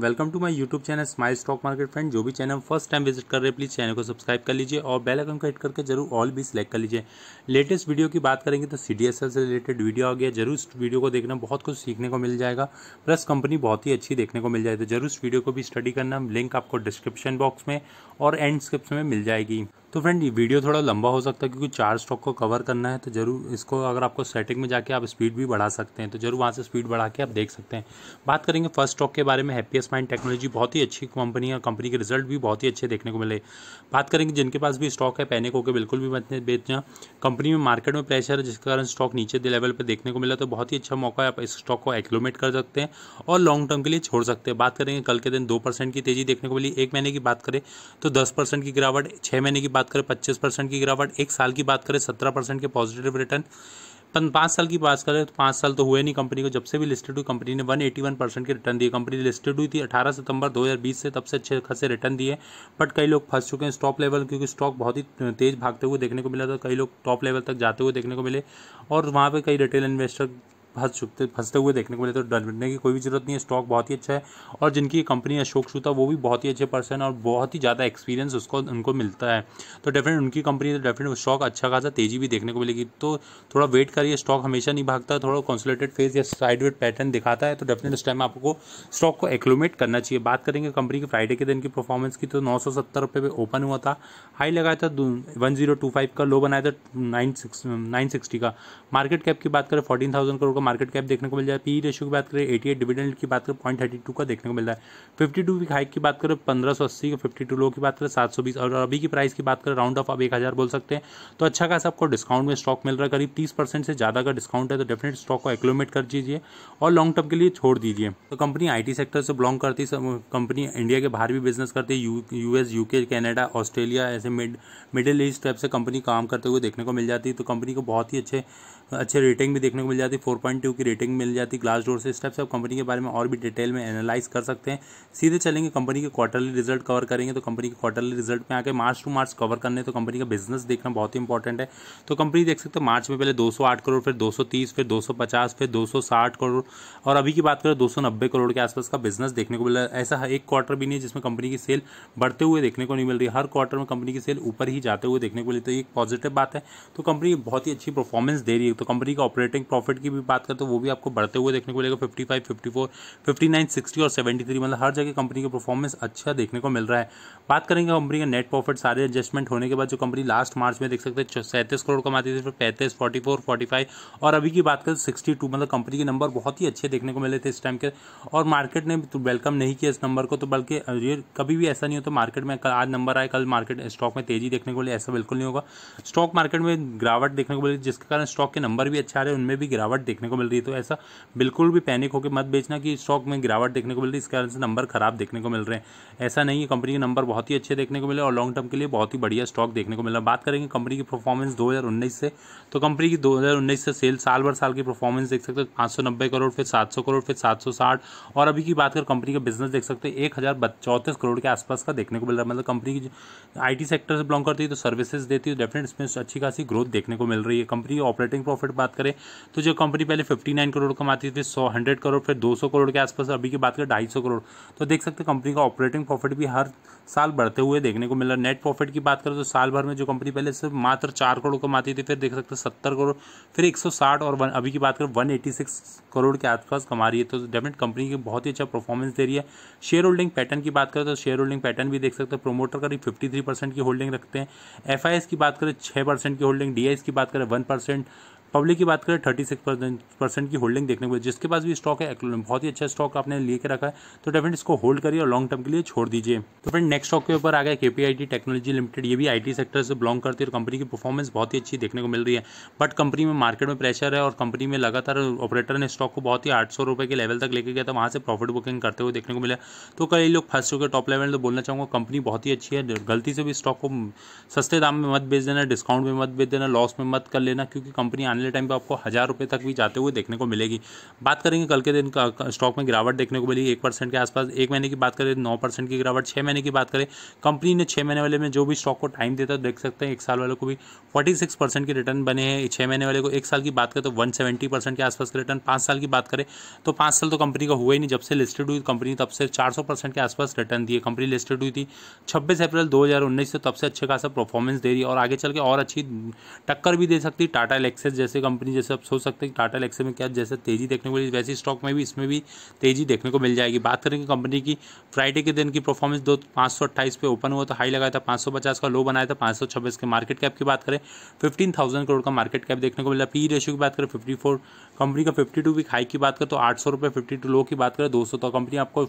welcome to my YouTube channel smile stock market friend जो भी channel first time visit कर रहे हैं प्लीज़ चैनल को सब्सक्राइब कर लीजिए और बेल आइकन का हिट करके जरूर ऑल भी सिलेक्ट कर लीजिए लेटेस्ट वीडियो की बात करेंगे तो सी से रिलेटेड वीडियो आ गया जरूर इस वीडियो को देखना बहुत कुछ सीखने को मिल जाएगा प्लस कंपनी बहुत ही अच्छी देखने को मिल जाएगी तो जरूर इस वीडियो को भी स्टडी करना लिंक आपको डिस्क्रिप्शन बॉक्स में और एंड स्क्रिप्ट में मिल जाएगी तो फ्रेंड ये वीडियो थोड़ा लंबा हो सकता है क्योंकि चार स्टॉक को कवर करना है तो ज़रूर इसको अगर आपको सेटिंग में जाके आप स्पीड भी बढ़ा सकते हैं तो जरूर वहाँ से स्पीड बढ़ा के आप देख सकते हैं बात करेंगे फर्स्ट स्टॉक के बारे में हैप्पीएस्ट माइंड टेक्नोलॉजी बहुत ही अच्छी कंपनी है कंपनी के रिजल्ट भी बहुत ही अच्छे देखने को मिले बात करेंगे जिनके पास भी स्टॉक है पैनिक होकर बिल्कुल भी मत बेचना कंपनी में मार्केट में प्रेशर है जिसके कारण स्टॉक नीचे लेवल पर देखने को मिला तो बहुत ही अच्छा मौका है आप इस स्टॉक को एक्लोमेट कर सकते हैं और लॉन्ग टर्म के लिए छोड़ सकते हैं बात करेंगे कल के दिन दो की तेजी देखने को मिली एक महीने की बात करें तो दस की गिरावट छः महीने की बात बात करें पच्चीस परसेंट की गिरावट एक साल की बात करें सत्रह परसेंट के पॉजिटिव रिटर्न पाँच साल की बात करें तो पाँच साल तो हुए नहीं कंपनी को जब से भी लिस्टेड हुई कंपनी ने वन एटी वन परसेंट के रिटर्न दिए कंपनी लिस्टेड हुई थी अठारह सितंबर 2020 से तब से अच्छे खासे रिटर्न दिए बट कई लोग फंस चुके हैं स्टॉप लेवल क्योंकि स्टॉक बहुत ही तेज़ भागते हुए देखने को मिला था कई लोग टॉप लेवल तक जाते हुए देखने को मिले और वहाँ पर कई रिटेल इन्वेस्टर फंस छुपते फंसते हुए देखने को मिले तो डरने की कोई भी ज़रूरत नहीं है स्टॉक बहुत ही अच्छा है और जिनकी कंपनी अशोक सूता वो भी बहुत ही अच्छे पर्सन और बहुत ही ज़्यादा एक्सपीरियंस उसको उनको मिलता है तो डेफिनेट उनकी कंपनी तो डेफिनेट स्टॉक अच्छा खासा तेज़ी भी देखने को मिलेगी तो थोड़ा वेट करिए स्टॉक हमेशा नहीं भागता थोड़ा कॉन्सोलेटेड फेज या साइड पैटर्न दिखाता है तो डेफिनेट उस टाइम आपको स्टॉक को एक्लोमेट करना चाहिए बात करेंगे कंपनी की फ्राइडे के दिन की परफॉर्मेंस की तो नौ सौ सत्तर रुपये पे ओपन हुआ था हाई लगाया था वन जीरो टू फाइव का लो बनाया था नाइन सिक्स नाइन सिक्सटी का मार्केट कैप की बात करें फोर्टीन थाउजेंड करोड़ का मार्केट कैप देखने को मिल जाए पी रेशियो e की बात करें एटी एट डिविडेंड की बात करें पॉइंट थर्टी टू का देखने को मिल रहा है फिफ्टी टू की हाइक की बात करें पंद्रह सौ अस्सी का फिफ्टी टू लो की बात करें सात सौ बीस और अभी की प्राइस की बात करें राउंड ऑफ अब एक हज़ार बोल सकते हैं तो अच्छा खासा आपको डिस्काउंट में स्टॉक मिल रहा है करीब तीस परसेंट से ज़्यादा का डिस्काउंट है तो डेफिनेट स्टॉक को एक्लोमेट कर दीजिए और लॉन्ग टर्म के लिए छोड़ दीजिए तो कंपनी टी सेक्टर से बिलोंग करती है कंपनी इंडिया के बाहर भी बिजनेस करती है U S U K Canada Australia ऐसे मिड मिडिल ईस्ट टाइप से कंपनी काम करते हुए देखने को मिल जाती है तो कंपनी को बहुत ही अच्छे अच्छे रेटिंग भी देखने को मिल जाती है फोर वन टू की रेटिंग मिल जाती है ग्लास डोर से इस टाइप से आप कंपनी के बारे में और भी डिटेल में एनालाइज कर सकते हैं सीधे चलेंगे कंपनी के क्वार्टरली रिजल्ट कवर करेंगे तो कंपनी के क्वार्टरली रिजल्ट में आके मार्च टू मार्च कवर करने तो कंपनी का बिजनेस देखना बहुत ही इंपॉर्टेंट है तो कंपनी देख सकते हो मार्च में पहले दो करोड़ फिर दो फिर दो फिर दो करोड़ और अभी की बात करें दो करोड़ के आसपास का बिजनेस देखने को मिला ऐसा एक क्वार्टर भी नहीं है जिसमें कंपनी की सेल बढ़ते हुए देखने को नहीं मिल रही हर क्वार्टर में कंपनी की सेल ऊपर ही जाते हुए देखने को मिली तो एक पॉजिटिव बात है तो कंपनी बहुत ही अच्छी परफॉर्मेंस दे रही है तो कंपनी का ऑपरेटिंग प्रॉफिट की भी बात करें तो वो भी आपको बढ़ते हुए देखने को मिलेगा fifty five fifty four fifty nine sixty और सेवेंटी थ्री मतलब हर जगह कंपनी का परफॉर्मेंस अच्छा देखने को मिल रहा है बात करेंगे कंपनी का नेट प्रॉफिट सारे एडजस्टमेंट होने के बाद जो कंपनी लास्ट मार्च में देख सकते हैं सैंतीस करोड़ कमाती थी फिर पैंतीस फोर्टी फोर फोर्टी फाइव और अभी की बात करें सिक्सटी टू मतलब कंपनी के नंबर बहुत ही अच्छे देखने को मिले थे इस टाइम के और मार्केट ने वेलकम तो नहीं किया इस नंबर को तो बल्कि ये कभी भी ऐसा नहीं होता तो मार्केट में आज नंबर आए कल मार्केट स्टॉक में तेजी देखने को मिले ऐसा बिल्कुल नहीं होगा स्टॉक मार्केट में गिरावट देखने को मिली जिसके कारण स्टॉक के नंबर भी अच्छा आ रहे हैं उनमें भी गिरावट देखने देखने को मिल रही है तो ऐसा बिल्कुल भी पैनिक होकर मत बेचना कि स्टॉक में गिरावट देखने को मिल रही है इस कारण से नंबर खराब देखने को मिल रहे हैं ऐसा नहीं है कंपनी के नंबर बहुत ही अच्छे देखने को मिले और लॉन्ग टर्म के लिए बहुत ही बढ़िया स्टॉक देखने को मिला बात करेंगे कंपनी की परफॉर्मेंस दो से तो कंपनी की दो से सेल साल भर साल की परफॉर्मेंस देख सकते हो पाँच करोड़ फिर सात करोड़ फिर सात और अभी की बात कर कंपनी का बिजनेस देख सकते हो एक करोड़ के आसपास का देखने को मिल रहा है मतलब कंपनी की आई सेक्टर से बिलोंग करती है तो सर्विसेज देती है तो डेफिनेट इसमें अच्छी खासी ग्रोथ देखने को मिल रही है कंपनी ऑपरेटिंग प्रॉफिट बात करें तो जो कंपनी पहले 59 करोड़ कमाती थी फिर सौ हंड्रेड करोड़ फिर 200 करोड़ के आसपास अभी की बात करें ढाई सौ करोड़ तो देख सकते हैं कंपनी का ऑपरेटिंग प्रॉफिट भी हर साल बढ़ते हुए देखने को मिल रहा है नेट प्रॉफिट की बात करें तो साल भर में जो कंपनी पहले सिर्फ मात्र चार करोड़ कमाती थी फिर देख सकते सत्तर करोड़ फिर एक और वन, अभी की बात करें वन करोड़ के आसपास कमा रही है तो डेफिनेट कंपनी की बहुत ही अच्छा परफॉर्मेंस दे रही है शेयर होल्डिंग पैटर्न की बात करें तो शेयर होल्डिंग पैटर्न भी देख सकते हैं प्रोमोटर करीब फिफ्टी की होल्डिंग रखते हैं एफ की बात करें छः की होल्डिंग डी की बात करें वन पब्लिक की बात करें थर्टी सिक्स परसेंट की होल्डिंग देखने को मिली जिसके पास भी स्टॉक है एक्लोलम बहुत ही अच्छा स्टॉक आपने लेके रखा है तो डेफिनेट इसको होल्ड करिए और लॉन्ग टर्म के लिए छोड़ दीजिए तो फ्रेंड नेक्स्ट स्टॉक के ऊपर आ गया केपीआईटी टेक्नोलॉजी लिमिटेड ये भी आईटी सेक्टर से बिलोंग करती है और कंपनी की परफॉर्मेंस बहुत ही अच्छी देखने को मिल रही है बट कंपनी में मार्केट में प्रेशर है और कंपनी में लगातार ऑपरेटर ने स्टॉक को बहुत ही आठ सौ के लेवल तक लेके गया था वहाँ से प्रॉफिट बुकिंग करते हुए देखने को मिला तो कई लोग फंस चुके टॉप लेवल तो बोलना चाहूँगा कंपनी बहुत ही अच्छी है गलती से भी स्टॉक को सस्ते दाम में मत बेच देना डिस्काउंट में मत बेच देना लॉस में मत कर लेना क्योंकि कंपनी आने टाइम पर आपको हज़ार रुपये तक भी जाते हुए देखने को मिलेगी बात करेंगे कल के दिन स्टॉक में गिरावट देखने को मिली एक परसेंट के आसपास एक महीने की बात करें नौ परसेंट की गिरावट छः महीने की बात करें कंपनी ने छः महीने वाले में जो भी स्टॉक को टाइम देता है देख सकते हैं एक साल वाले को भी फोर्टी सिक्स परसेंट के रिटर्न बने हैं छः महीने वाले को एक साल की बात करें तो वन सेवेंटी परसेंट के आसपास के रिटर्न पाँच साल की बात करें तो पाँच साल तो कंपनी का हुआ ही नहीं जब से लिस्टेड हुई कंपनी तब से चार सौ परसेंट के आसपास रिटर्न दिए कंपनी लिस्टेड हुई थी छब्बीस अप्रैल दो हज़ार उन्नीस से तब से अच्छे खासा परफॉर्मेंस दे रही है और आगे चल के और अच्छी टक्कर भी दे सकती टाटा एलेक्सेस जैसे कंपनी जैसे आप सोच सकते हैं टाटा एलेक्सा में क्या जैसे तेज़ी देखने को मिली वैसी स्टॉक में भी इसमें भी तेज़ी देखने को मिल जाएगी बात करेंगे कंपनी की फ्राइडे के दिन की परफॉर्मेंस दो पाँच सौ अट्ठाईस पे ओपन हुआ तो हाई लगाया था पाँच सौ पचास का लो बनाया था पाँच सौ छब्बीस के मार्केट कैप की बात करें फिफ्टीन थाउजेंड करोड़ का मार्केट कैप देखने को मिला पी रेशियो e की बात करें फिफ्टी फोर कंपनी का फिफ्टी टू हाई की बात करें तो आठ सौ रुपये फिफ्टी टू लो की बात करें दो सौ तो कंपनी आपको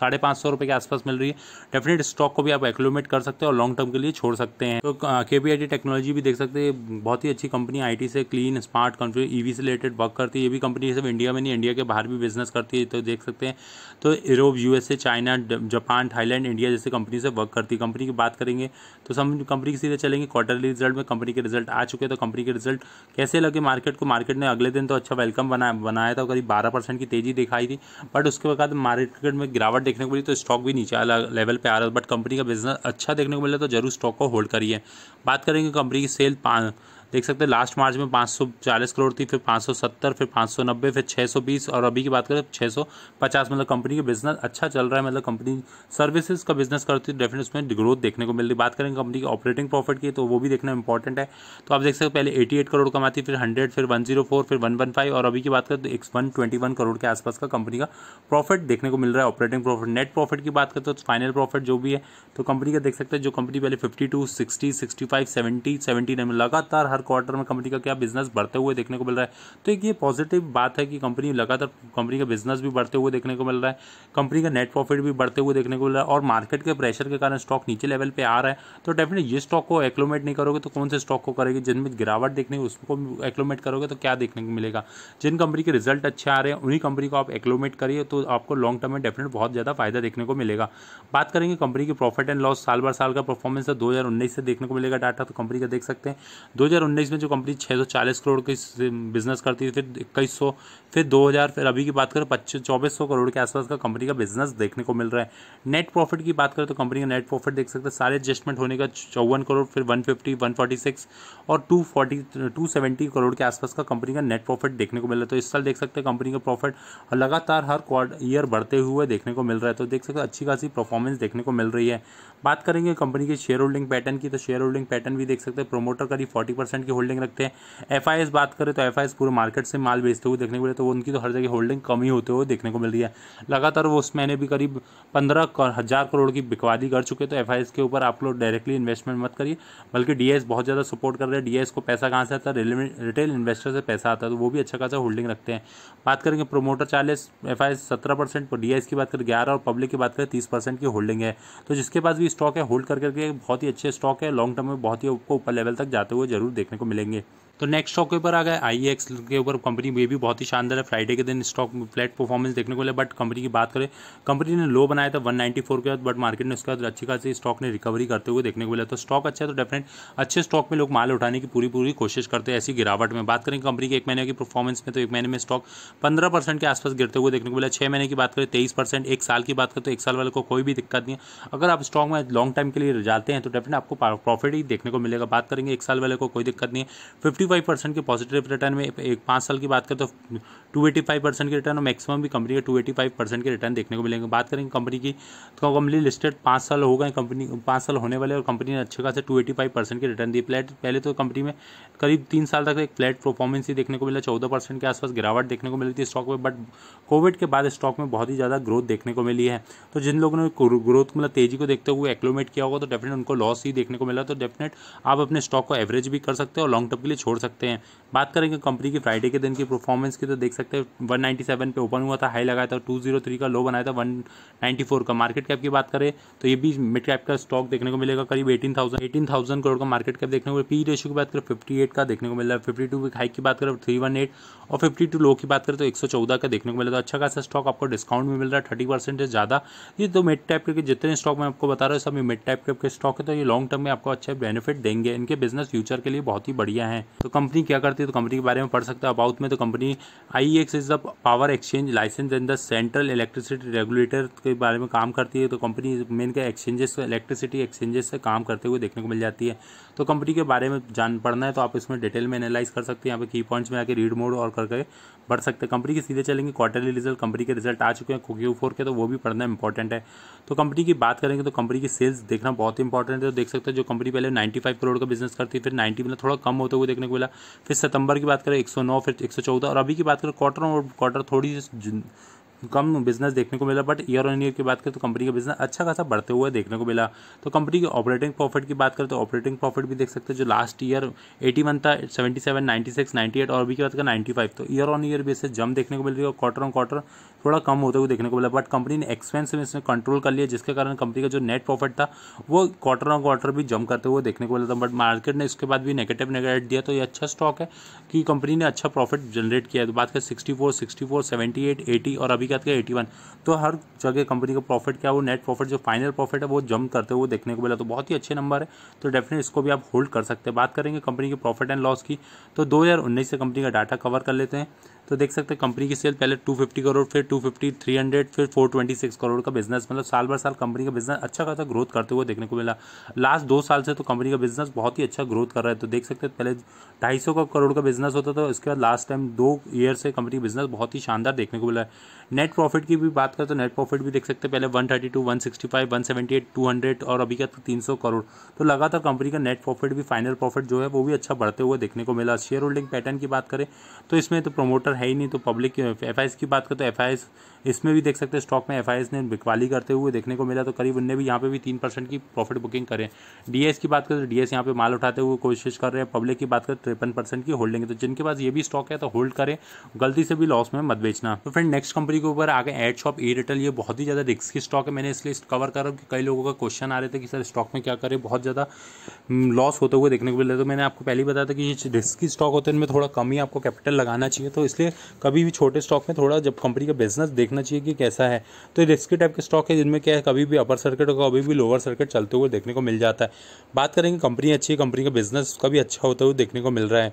साढ़े पाँच सौ रुपए के आसपास मिल रही है डेफिनेट स्टॉक को भी आप एक्लोमेट कर सकते हैं और लॉन्ग टर्म के लिए छोड़ सकते हैं तो के टेक्नोलॉजी भी देख सकते हैं बहुत ही अच्छी कंपनी आई से क्लीन तीन स्मार्ट कॉन्फ्यूज ईवी से रिलेटेड वर्क करती है ये भी कंपनी सिर्फ इंडिया में नहीं इंडिया के बाहर भी बिजनेस करती है तो देख सकते हैं तो Europe USA China Japan Thailand India जैसे कंपनी से वर्क करती है कंपनी की बात करेंगे तो सब कंपनी के सीधे चलेंगे क्वार्टरली रिजल्ट में कंपनी के रिजल्ट आ चुके हैं तो कंपनी के रिजल्ट कैसे लगे मार्केट को मार्केट ने अगले दिन तो अच्छा वेलकम बनाया बनाया था करीब बारह की तेजी दिखाई थी बट उसके बाद मार्केट में गिरावट देखने को मिली तो स्टॉक भी नीचे लेवल पर आ रहा बट कंपनी का बिजनेस अच्छा देखने को मिला तो जरूर स्टॉक को होल्ड करिए बात करेंगे कंपनी की सेल पाँच देख सकते हैं लास्ट मार्च में 540 करोड़ थी फिर 570 फिर 590 फिर 620 और अभी की बात करें 650 तो मतलब कंपनी का बिजनेस अच्छा चल रहा है मतलब कंपनी सर्विसेज का बिजनेस करती है डेफिनेट उसमें ग्रोथ देखने को मिल रही बात करें कंपनी की ऑपरेटिंग प्रॉफिट की तो वो भी देखना इंपॉर्टेंट है तो आप देख सकते पहले एटी करोड़ कमाती फिर हंड्रेड फिर वन फिर वन और अभी की बात करें तो एक करोड़ के आसपास का कंपनी का प्रॉफिट देखने को मिल रहा है ऑपरेटिंग प्रॉफिट नेट प्रॉफिट की बात करते तो फाइनल प्रॉफिट जो भी है तो कंपनी का देख सकते हैं जो कंपनी पहले fifty two sixty sixty five seventy seventy लगातार हर हर क्वार्टर में कंपनी का क्या बिजनेस बढ़ते हुए देखने को मिल रहा है तो एक ये पॉजिटिव बात है कि कंपनी लगातार कंपनी का बिजनेस भी बढ़ते हुए देखने को मिल रहा है कंपनी का नेट प्रॉफिट भी बढ़ते हुए देखने को मिल रहा है और मार्केट के प्रेशर के कारण स्टॉक नीचे लेवल पर आ रहा है तो डेफिनेट ये स्टॉक को एक्लोमेट नहीं करोगे तो कौन से स्टॉक को करेगी जिनमें गिरावट देखने उसको एक्लोमेट करोगे तो क्या देखने को मिलेगा जिन कंपनी के रिजल्ट अच्छे आ रहे हैं उन्हीं कंपनी को आप एक्लोमेट करिए तो आपको लॉन्ग टर्म में डेफिनेट बहुत ज़्यादा फायदा देखने को मिलेगा बात करेंगे कंपनी की प्रॉफिट एंड लॉस साल बार साल का परफॉर्मेंस है दो से देखने को मिलेगा डाटा तो कंपनी का देख सकते हैं दो 2019 में जो कंपनी 640 करोड़ की बिजनेस करती थी फिर इक्कीस सौ फिर 2000 फिर अभी की बात करें पच्चीस चौबीस सौ करोड़ के आसपास का कंपनी का बिजनेस देखने को मिल रहा है नेट प्रॉफिट की बात करें तो कंपनी का नेट प्रॉफिट देख सकते हैं सारे एडजस्टमेंट होने का चौवन करोड़ फिर one one fifty forty six और two forty two seventy crore के आसपास का कंपनी का नेट प्रॉफिट देखने को मिल रहा है तो इस साल देख सकते हैं कंपनी का प्रॉफिट लगातार हर क्वार ईयर बढ़ते हुए देखने को मिल रहा है तो देख सकते हैं अच्छी खासी परफॉर्मेंस देखने को मिल रही है बात करेंगे कंपनी के शेयर होल्डिंग पैटर्न की तो शेयर होल्डिंग पैटर्न भी देख सकते हैं प्रोमोटर करीब फोर्टी परसेंट परसेंट की होल्डिंग रखते हैं एफ बात करें तो एफ पूरे मार्केट से माल बेचते हुए देखने को मिले तो उनकी तो हर जगह होल्डिंग कम ही होते हुए देखने को मिल रही है लगातार वो उस महीने भी करीब पंद्रह हज़ार करोड़ की बिकवादी कर चुके तो एफ के ऊपर आप लोग डायरेक्टली इन्वेस्टमेंट मत करिए बल्कि डी बहुत ज़्यादा सपोर्ट कर रहे हैं डी को पैसा कहाँ से आता है रिटेल इन्वेस्टर से पैसा आता है तो वो भी अच्छा खासा होल्डिंग रखते हैं बात करेंगे प्रोमोटर चालीस एफ आई सत्रह परसेंट डी तो की बात करें ग्यारह और पब्लिक की बात करें तीस परसेंट की होल्डिंग है तो जिसके पास भी स्टॉक है होल्ड कर करके बहुत ही अच्छे स्टॉक है लॉन्ग टर्म में बहुत ही आपको ऊपर लेवल तक जाते हुए जरूर देख देखने को मिलेंगे तो नेक्स्ट स्टॉक के ऊपर आ गया आई एक्स e के ऊपर कंपनी ये भी बहुत ही शानदार है फ्राइडे के दिन स्टॉक फ्लैट परफॉर्मेंस देखने को मिला बट कंपनी की बात करें कंपनी ने लो बनाया था 194 के बाद बट मार्केट ने उसके बाद अच्छी खासी स्टॉक ने रिकवरी करते हुए देखने को मिला तो स्टॉक अच्छा है तो डेफिनेट अच्छे स्टॉक में लोग माल उठाने की पूरी पूरी कोशिश करते हैं ऐसी गिरावट में बात करें कंपनी के एक महीने की परफॉर्मेंस में तो एक महीने में स्टॉक पंद्रह परसेंट के आसपास गिरते हुए देखने को मिला छः महीने की बात करें तेईस परसेंट एक साल की बात करें तो एक साल वाले को कोई भी दिक्कत नहीं है अगर आप स्टॉक में लॉन्ग टाइम के लिए जाते हैं तो डेफिनेट आपको प्रॉफिट ही देखने को मिलेगा बात करेंगे एक साल वाले को कोई दिक्कत नहीं है फिफ्टी फाइव परसेंट के पॉजिटिव रिटर्न में एक पाँच साल की बात करें तो टू एटी फाइव परसेंट के रिटर्न और मैक्सिमम भी कंपनी का टू एटी फाइव परसेंट के रिटर्न देखने को मिलेंगे बात करेंगे कंपनी की तो कंपनी लिस्टेड पाँच साल हो गए कंपनी पाँच साल होने वाले और कंपनी ने अच्छे खासे टू एटी फाइव परसेंट के रिटर्न दिए फ्लैट पहले तो कंपनी में करीब तीन साल तक एक फ्लैट परफॉर्मेंस ही देखने को मिला चौदह परसेंट के आसपास गिरावट देखने को मिली थी स्टॉक में बट कोविड के बाद स्टॉक में बहुत ही ज़्यादा ग्रोथ देखने को मिली है तो जिन लोगों ने ग्रोथ मतलब तेजी को देखते हुए एक्लोमेट किया होगा तो डेफिनेट उनको लॉस ही देखने को मिला तो डेफिनेट आप अपने स्टॉक को एवरेज भी कर सकते हो और लॉन्ग टर्म के लिए छोड़ सकते हैं बात करेंगे कंपनी की फ्राइडे के दिन की परफॉर्मेंस की तो देख सकते हैं 197 पे ओपन हुआ था हाई लगाया था 203 का लो बनाया था 194 का मार्केट कैप की बात करें तो ये भी मिड कैप का स्टॉक देखने को मिलेगा करीब 18,000 18,000 करोड़ का मार्केट कैप देखने को पी रेशियो की बात करें फिफ्टी का देखने को मिल रहा है फिफ्टी टू हाई की बात करें 318 और 52 लो की बात करें तो 114 का देखने को मिला तो अच्छा खासा स्टॉक आपको डिस्काउंट में मिल रहा है थर्टी परसेंट से ज़्यादा ये तो मिड टाइप के जितने स्टॉक मैं आपको बता रहा हूँ सब मिड टाइप के स्टॉक है तो ये लॉन्ग टर्म में आपको अच्छे बेनिफिट देंगे इनके बिजनेस फ्यूचर के लिए बहुत ही बढ़िया है तो कंपनी क्या करती है तो कंपनी के बारे में पढ़ सकते हैं अबाउट में तो company I IX is the power exchange licence and the central electricity regulator के बारे में काम करती है तो कंपनी मेन के एक्सचेंजेस इलेक्ट्रिसिटी एक्सचेंजेस से काम करते हुए देखने को मिल जाती है तो कंपनी के बारे में जान पड़ना है तो आप इसमें डिटेल में एनालाइज कर सकते हैं यहाँ पे की पॉइंट्स में आके रीड मोड और करके बढ़ सकते हैं कंपनी के सीधे चलेंगे क्वार्टरली रिजल्ट कंपनी के रिजल्ट आ चुके हैं क्यू फोर के तो वो भी पढ़ना इंपॉर्टेंट है तो कंपनी की बात करेंगे तो कंपनी की सेल्स देखना बहुत इंपॉर्टेंट है तो देख सकते हैं जो कंपनी पहले नाइन्टी फाइव करोड़ का बिजनेस करती है फिर नाइन्टी मतलब थोड़ा कम होते हुए देखने को मिला फिर सितंबर की बात करें एक सौ नौ फिर एक सौ चौदह और अभी की बात करें क्वार्टर और क्वार्टर थोड़ी कम बिजनेस देखने को मिला बट ईयर ऑन ईयर की बात करें तो कंपनी का बिजनेस अच्छा खासा बढ़ते हुए देखने को मिला तो कंपनी के ऑपरेटिंग प्रॉफिट की बात करें तो ऑपरेटिंग प्रॉफिट भी देख सकते हैं जो लास्ट ईयर एटी वन था seventy seven ninety six ninety eight और अभी की बात करें नाइन्टी फाइव तो ईयर ऑन ईयर बेसिस जम देखने को मिल रही है और क्वार्टर ऑन क्वार्टर थोड़ा कम होते हुए देखने को मिला बट कंपनी ने एक्सपेंस में कंट्रोल कर लिया जिसके कारण कंपनी का जो नेट प्रॉफिट था वो क्वार्टर ऑन क्वार्टर भी जम करते हुए देखने को मिला था बट मार्केट ने इसके बाद भी नेगेटिव नेगेटिव दिया तो ये अच्छा स्टॉक है कि कंपनी ने अच्छा प्रॉफिट जनरेट किया है तो बात करें sixty four sixty four seventy eight eighty और अभी भी क्या एटी वन तो हर जगह कंपनी का प्रॉफिट क्या वो नेट प्रॉफिट जो फाइनल प्रॉफिट है वो जम करते हुए देखने को मिला तो बहुत ही अच्छे नंबर है तो डेफिनेट इसको भी आप होल्ड कर सकते हैं बात करेंगे कंपनी के प्रॉफिट एंड लॉस की तो दो से कंपनी का डाटा कवर कर लेते हैं तो देख सकते हैं कंपनी की सेल पहले 250 करोड़ फिर 250 300 फिर 426 करोड़ का बिजनेस मतलब साल भर साल कंपनी का बिजनेस अच्छा खासा ग्रोथ करते हुए देखने को मिला लास्ट दो साल से तो कंपनी का बिजनेस बहुत ही अच्छा ग्रोथ कर रहा है तो देख सकते पहले ढाई सौ करोड़ का बिजनेस होता था इसके बाद लास्ट टाइम दो ईयर से कंपनी बिजनेस बहुत ही शानदार देखने को मिला है नेट प्रॉफिट की भी बात करें तो नेट प्रॉफिट भी देख सकते फाइव पहले सेवेंटी एट टू हंड्रेड और अभी क्या तीन सौ करोड़ तो लगातार कंपनी का नेट प्रॉफिट भी फाइनल प्रॉफिट जो है वो भी अच्छा बढ़ते हुए देखने को मिला शेयर होल्डिंग पैटर्न की बात करें तो इसमें तो प्रोमोटर है ही नहीं तो पब्लिक एफ की बात करें तो एफ इसमें भी देख सकते हैं स्टॉक में एफ ने बिकवाली करते हुए देखने को मिला तो करीब उनने भी यहाँ पे भी तीन परसेंट की प्रॉफिट बुकिंग करें डीएस की बात करें तो डी एस यहाँ पे माल उठाते हुए कोशिश कर रहे हैं पब्लिक की बात करें तो तिरपन परसेंट की होल्डिंग है तो जिनके पास ये भी स्टॉक है तो होल्ड करें गलती से भी लॉस में मत बेचना तो फ्रेंड नेक्स्ट कंपनी के ऊपर आगे एड शॉप ई रिटेल ये बहुत ही ज़्यादा की स्टॉक है मैंने इसलिए कवर करा कि कई लोगों का क्वेश्चन आ रहे थे कि सर स्टॉक में क्या करें बहुत ज़्यादा लॉस हम्म, होते हुए देखने को मिले तो मैंने आपको पहले ही बताया था कि ये की स्टॉक होते हैं इनमें थोड़ा कम ही आपको कैपिटल लगाना चाहिए तो इसलिए कभी भी छोटे स्टॉक में थोड़ा जब कंपनी का बिजनेस देखना देखना चाहिए कि कैसा है तो ये रिस्की टाइप के स्टॉक है जिनमें क्या है कभी भी अपर सर्किट और कभी भी लोअर सर्किट चलते हुए देखने को मिल जाता है बात करेंगे कंपनी अच्छी है कंपनी का बिजनेस उसका भी अच्छा होता हुआ देखने को मिल रहा है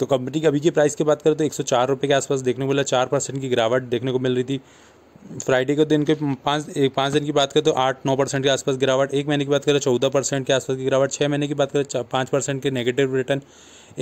तो कंपनी की अभी की प्राइस की बात करें तो एक सौ के आसपास देखने को मिला चार परसेंट की गिरावट देखने को मिल रही थी फ्राइडे के दिन के पाँच एक पाँच दिन की बात करें तो आठ नौ परसेंट के आसपास गिरावट एक महीने की बात करें चौदह परसेंट के आसपास की गिरावट छः महीने की बात करें पाँच परसेंट के नेगेटिव रिटर्न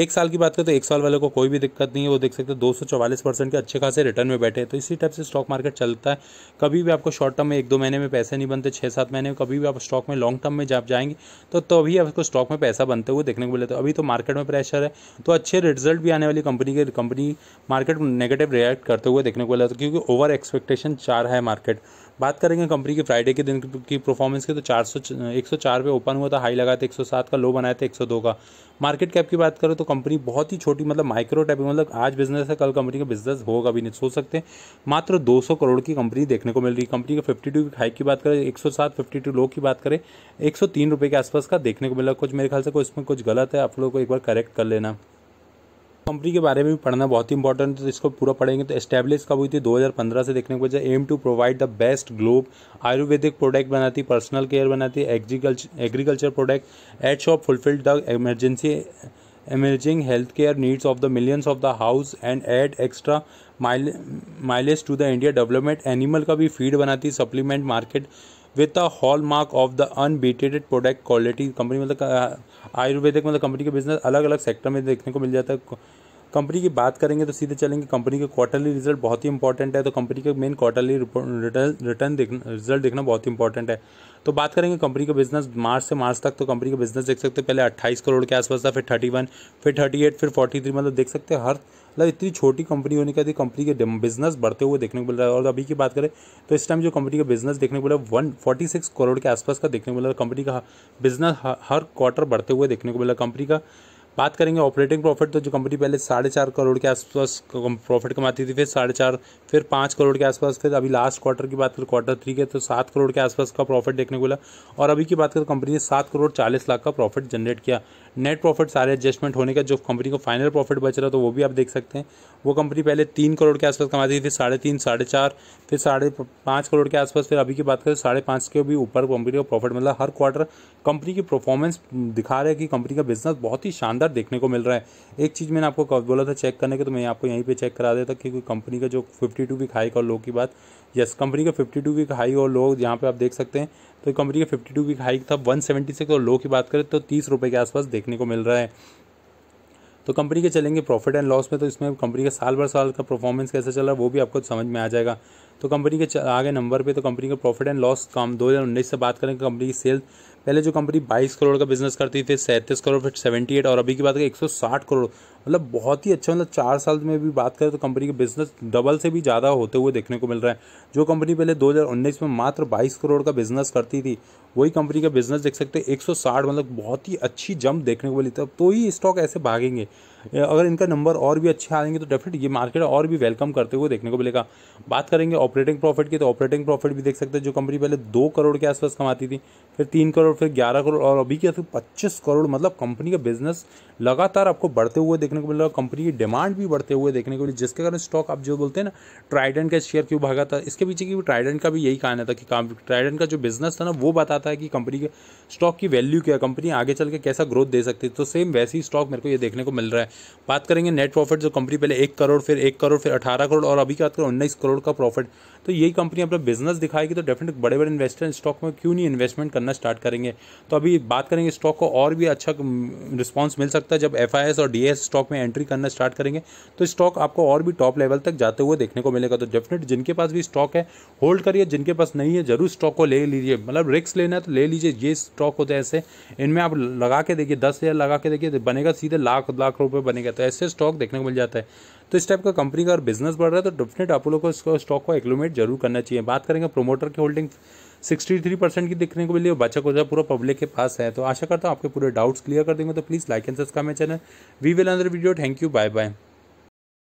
एक साल की बात करें तो एक साल वाले को कोई भी दिक्कत नहीं है वो देख सकते दो सौ चौवालीस परसेंट के अच्छे खासे रिटर्न में बैठे तो इसी टाइप से स्टॉक मार्केट चलता है कभी भी आपको शॉर्ट टर्म में एक दो महीने में पैसे नहीं बनते छः सात महीने में कभी भी आप स्टॉक में लॉन्ग टर्म में जब जाएंगे तो तभी आपको स्टॉक में पैसा बनते हुए देखने को मिले तो अभी तो मार्केट में प्रेशर है तो अच्छे रिजल्ट भी आने वाली कंपनी के कंपनी मार्केट नेगेटिव रिएक्ट करते हुए देखने को मिला तो क्योंकि ओवर एक्सपेक्टेशन चार है मार्केट बात करेंगे कंपनी के फ्राइडे के दिन की परफॉर्मेंस की तो चार सौ एक सौ चार पे ओपन हुआ था हाई लगाए थे एक सौ सात का लो बनाए थे एक सौ दो का मार्केट कैप की बात करें तो कंपनी बहुत ही छोटी मतलब माइक्रो टाइप मतलब आज बिजनेस है कल कंपनी का बिजनेस होगा भी नहीं सोच सकते मात्र दो सौ करोड़ की कंपनी देखने को मिल रही है कंपनी का फिफ्टी टू हाई की बात करें एक सौ सात फिफ्टी टू लो की बात करें एक सौ तीन रुपये के आसपास का देखने को मिला कुछ मेरे ख्याल से कुछ इसमें कुछ गलत है आप लोगों को एक बार करेक्ट कर लेना कंपनी के बारे में भी पढ़ना बहुत ही इंपॉर्टेंट है तो इसको पूरा पढ़ेंगे तो एस्टेब्लिश कब हुई थी 2015 से देखने को aim to provide the best globe ayurvedic product बनाती पर्सनल केयर बनाती agriculture agriculture product at shop fulfilled the emergency health care needs of the millions of the house and add extra mileage to the India development animal का भी feed बनाती supplement market with a hallmark of the unbeated product quality company मतलब आयुर्वेदिक मतलब company के business अलग अलग sector में देखने को मिल जाता है कंपनी की बात करेंगे तो सीधे चलेंगे कंपनी के क्वार्टरली रिजल्ट बहुत ही इंपॉर्टेंट है तो कंपनी का मेन क्वार्टरली रिटर्न देखना रिजल्ट देखना बहुत ही इंपॉर्टेंट है तो बात करेंगे कंपनी का बिजनेस मार्च से मार्च तक तो कंपनी का बिजनेस देख सकते हैं पहले 28 करोड़ के आसपास था फिर 31 फिर 38 फिर 43 मतलब देख सकते हैं हर मतलब इतनी छोटी कंपनी होने के कंपनी के बिजनेस बढ़ते हुए देखने को मिल रहा है और अभी की बात करें तो इस टाइम जो कंपनी का बिजनेस देखने को मिला वन फोर्टी सिक्स करोड़ के आसपास का देखने को मिला कंपनी का बिजनेस हर क्वार्टर बढ़ते हुए देखने को मिला कंपनी का बात करेंगे ऑपरेटिंग प्रॉफिट तो जो कंपनी पहले साढ़े चार करोड़ के आसपास प्रॉफिट कमाती थी फिर साढ़े चार फिर पाँच करोड़ के आसपास फिर अभी लास्ट क्वार्टर की बात करें क्वार्टर थ्री के तो सात करोड़ के आसपास का प्रॉफिट देखने को मिला और अभी की बात करें कंपनी ने सात करोड़ चालीस लाख का प्रॉफिट जनरेट किया नेट प्रॉफिट सारे एडजस्टमेंट होने का जो कंपनी को फाइनल प्रॉफिट बच रहा तो वो भी आप देख सकते हैं वो कंपनी पहले तीन करोड़ के आसपास कमाती थी फिर साढ़े तीन साढ़े चार फिर साढ़े पाँच करोड़ के आसपास फिर अभी की बात करें साढ़े पाँच के भी ऊपर कंपनी का प्रॉफिट मतलब हर क्वार्टर कंपनी की परफॉर्मेंस दिखा रहा है कि कंपनी का बिजनेस बहुत ही शानदार अंदर देखने को मिल रहा है एक चीज़ मैंने आपको कब बोला था चेक करने के तो मैं आपको यहीं पे चेक करा देता क्योंकि कंपनी का जो 52 टू वीक हाई और लो की बात यस कंपनी का 52 टू वीक हाई और लो यहाँ पे आप देख सकते हैं तो कंपनी का 52 टू वीक हाई था 176 और लो की बात करें तो तीस के आसपास देखने को मिल रहा है तो कंपनी के चलेंगे प्रॉफिट एंड लॉस में तो इसमें कंपनी का साल भर साल का परफॉर्मेंस कैसे चल रहा है वो भी आपको समझ में आ जाएगा तो कंपनी के आगे नंबर पे तो कंपनी का प्रॉफिट एंड लॉस काम दो हज़ार उन्नीस से बात करें कंपनी की सेल पहले जो कंपनी बाईस करोड़ का बिजनेस करती थी सैंतीस करोड़ फिर सेवेंटी एट और अभी की बात करें एक सौ साठ करोड़ मतलब बहुत ही अच्छा मतलब चार साल में भी बात करें तो कंपनी का बिजनेस डबल से भी ज़्यादा होते हुए देखने को मिल रहा है जो कंपनी पहले 2019 में मात्र 22 करोड़ का बिजनेस करती थी वही कंपनी का बिजनेस देख सकते हैं 160 मतलब बहुत ही अच्छी जंप देखने को मिली तब तो ही स्टॉक ऐसे भागेंगे अगर इनका नंबर और भी अच्छे आएंगे तो डेफिनेट ये मार्केट और भी वेलकम करते हुए देखने को मिलेगा बात करेंगे ऑपरेटिंग प्रॉफिट की तो ऑपरेटिंग प्रॉफिट भी देख सकते हैं जो कंपनी पहले दो करोड़ के आसपास कमाती थी फिर तीन करोड़ फिर ग्यारह करोड़ और अभी क्या पच्चीस करोड़ मतलब कंपनी का बिजनेस लगातार आपको बढ़ते हुए देखने देखने को मिला कंपनी की डिमांड भी बढ़ते हुए देखने को मिली जिसके कारण स्टॉक आप जो बोलते हैं ना ट्राइडेंट का शेयर क्यों भागा था इसके पीछे की ट्राइडेंट का भी यही कहना था कि ट्राइडेंट का जो बिजनेस था ना वो बताता है कि कंपनी के स्टॉक की वैल्यू क्या कंपनी आगे चल के कैसा ग्रोथ दे सकती है तो सेम वैसी स्टॉक मेरे को ये देखने को मिल रहा है बात करेंगे नेट प्रॉफिट जो कंपनी पहले एक करोड़ फिर एक करोड़ फिर अठारह करोड़ और अभी बात करें उन्नीस करोड़ का प्रॉफिट तो यही कंपनी अपना बिजनेस दिखाएगी तो डेफिनेट बड़े बड़े इन्वेस्टर स्टॉक में क्यों नहीं इन्वेस्टमेंट करना स्टार्ट करेंगे तो अभी बात करेंगे स्टॉक को और भी अच्छा रिस्पॉन्स हम्म, मिल सकता है जब एफ और डी स्टॉक स्टॉक में एंट्री करना स्टार्ट करेंगे तो स्टॉक आपको और भी टॉप लेवल तक जाते हुए देखने को मिलेगा तो डेफिनेट जिनके पास भी स्टॉक है होल्ड करिए जिनके पास नहीं है जरूर स्टॉक को ले लीजिए मतलब रिक्स लेना है तो ले लीजिए ये स्टॉक होते हैं ऐसे इनमें आप लगा के देखिए दस हज़ार लगा के देखिए तो बनेगा सीधे लाख लाख रुपये बनेगा तो ऐसे स्टॉक देखने को मिल जाता है तो इस टाइप का कंपनी का अगर बिजनेस बढ़ रहा है तो डेफिनेट आप लोग को स्टॉक को एक्लोमेट जरूर करना चाहिए बात करेंगे प्रोमोटर की होल्डिंग सिक्सटी थ्री परसेंट की देखने को मिली और बचा कुछ पूरा पब्लिक के पास है तो आशा करता हूँ आपके पूरे डाउट्स क्लियर कर देंगे तो please like and subscribe my channel we will अंदर video thank you bye bye